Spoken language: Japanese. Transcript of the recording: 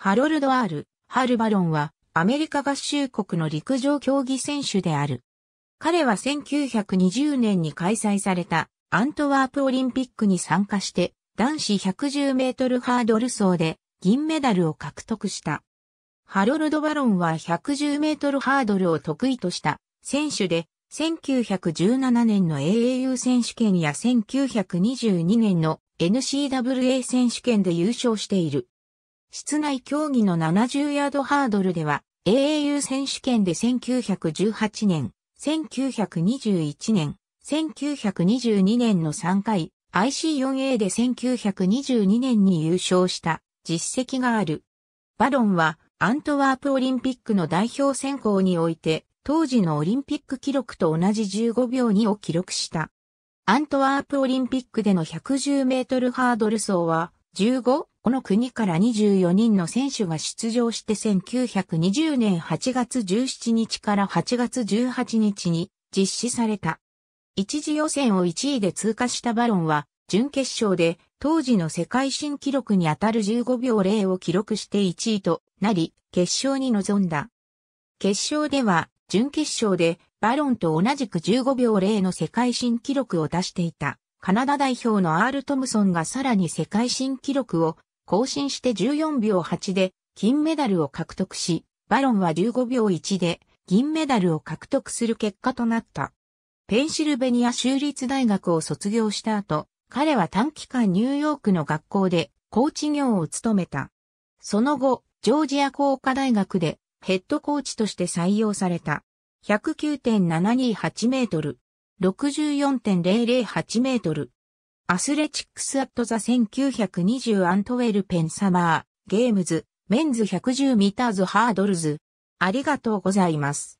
ハロルド・アール・ハルバロンは、アメリカ合衆国の陸上競技選手である。彼は1920年に開催されたアントワープオリンピックに参加して男子110メートルハードル走で銀メダルを獲得した。ハロルド・バロンは110メートルハードルを得意とした選手で1917年の AAU 選手権や1922年の n c w a 選手権で優勝している。室内競技の70ヤードハードルでは、AAU 選手権で1918年、1921年、1922年の3回、IC4A で1922年に優勝した実績がある。バロンはアントワープオリンピックの代表選考において、当時のオリンピック記録と同じ15秒2を記録した。アントワープオリンピックでの110メートルハードル走は15この国から24人の選手が出場して1920年8月17日から8月18日に実施された。一次予選を1位で通過したバロンは、準決勝で当時の世界新記録にあたる15秒0を記録して1位となり、決勝に臨んだ。決勝では、準決勝でバロンと同じく15秒0の世界新記録を出していた。カナダ代表のアール・トムソンがさらに世界新記録を更新して14秒8で金メダルを獲得し、バロンは15秒1で銀メダルを獲得する結果となった。ペンシルベニア州立大学を卒業した後、彼は短期間ニューヨークの学校でコーチ業を務めた。その後、ジョージア工科大学でヘッドコーチとして採用された。109.728メートル、64.008メートル、アスレチックスアットザ1920アントウェルペンサマー、ゲームズ、メンズ110ミターズハードルズ。ありがとうございます。